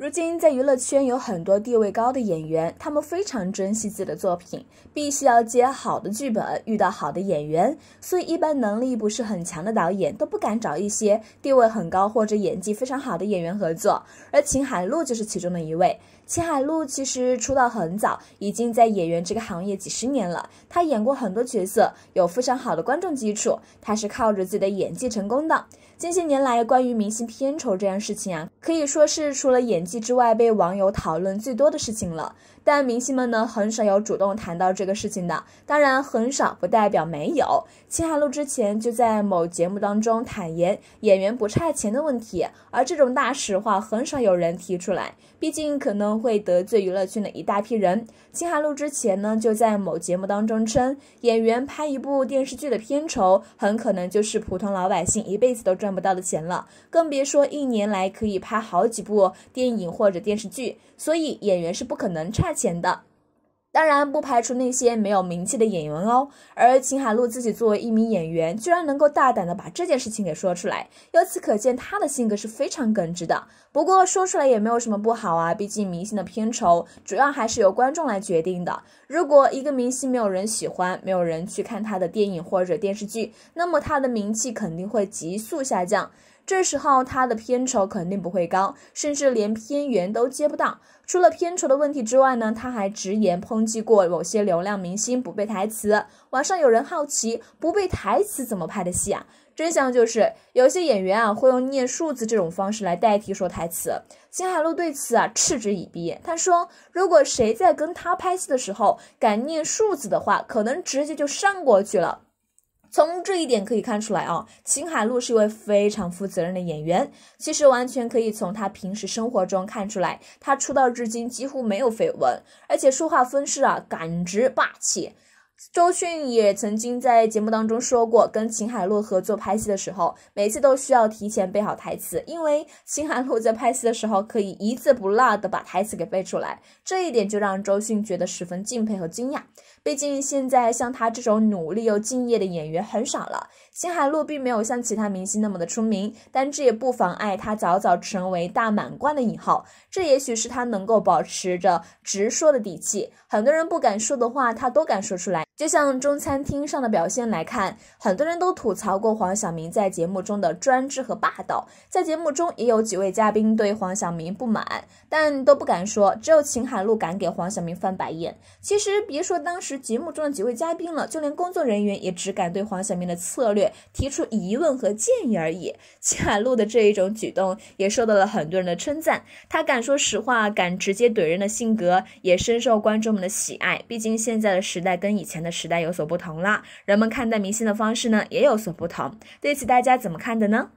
如今，在娱乐圈有很多地位高的演员，他们非常珍惜自己的作品，必须要接好的剧本，遇到好的演员。所以，一般能力不是很强的导演都不敢找一些地位很高或者演技非常好的演员合作。而秦海璐就是其中的一位。秦海璐其实出道很早，已经在演员这个行业几十年了。她演过很多角色，有非常好的观众基础。她是靠着自己的演技成功的。近些年来，关于明星片酬这件事情啊，可以说是除了演技之外被网友讨论最多的事情了。但明星们呢，很少有主动谈到这个事情的。当然，很少不代表没有。秦海璐之前就在某节目当中坦言演员不差钱的问题，而这种大实话很少有人提出来，毕竟可能。会得罪娱乐圈的一大批人。秦海露之前呢，就在某节目当中称，演员拍一部电视剧的片酬，很可能就是普通老百姓一辈子都赚不到的钱了，更别说一年来可以拍好几部电影或者电视剧。所以，演员是不可能差钱的。当然不排除那些没有名气的演员哦，而秦海璐自己作为一名演员，居然能够大胆的把这件事情给说出来，由此可见，他的性格是非常耿直的。不过说出来也没有什么不好啊，毕竟明星的片酬主要还是由观众来决定的。如果一个明星没有人喜欢，没有人去看他的电影或者电视剧，那么他的名气肯定会急速下降。这时候他的片酬肯定不会高，甚至连片源都接不到。除了片酬的问题之外呢，他还直言抨击过某些流量明星不背台词。网上有人好奇，不背台词怎么拍的戏啊？真相就是，有些演员啊会用念数字这种方式来代替说台词。秦海璐对此啊嗤之以鼻，他说：“如果谁在跟他拍戏的时候敢念数字的话，可能直接就上过去了。”从这一点可以看出来啊，秦海璐是一位非常负责任的演员。其实完全可以从他平时生活中看出来，他出道至今几乎没有绯闻，而且说话风饰啊，感直霸气。周迅也曾经在节目当中说过，跟秦海璐合作拍戏的时候，每次都需要提前背好台词，因为秦海璐在拍戏的时候可以一字不落的把台词给背出来，这一点就让周迅觉得十分敬佩和惊讶。毕竟现在像他这种努力又敬业的演员很少了。秦海璐并没有像其他明星那么的出名，但这也不妨碍他早早成为大满贯的影后。这也许是他能够保持着直说的底气，很多人不敢说的话，他都敢说出来。就像中餐厅上的表现来看，很多人都吐槽过黄晓明在节目中的专制和霸道。在节目中也有几位嘉宾对黄晓明不满，但都不敢说，只有秦海璐敢给黄晓明翻白眼。其实别说当时节目中的几位嘉宾了，就连工作人员也只敢对黄晓明的策略提出疑问和建议而已。秦海璐的这一种举动也受到了很多人的称赞。他敢说实话、敢直接怼人的性格也深受观众们的喜爱。毕竟现在的时代跟以前的。时代有所不同了，人们看待明星的方式呢，也有所不同。对此，大家怎么看的呢？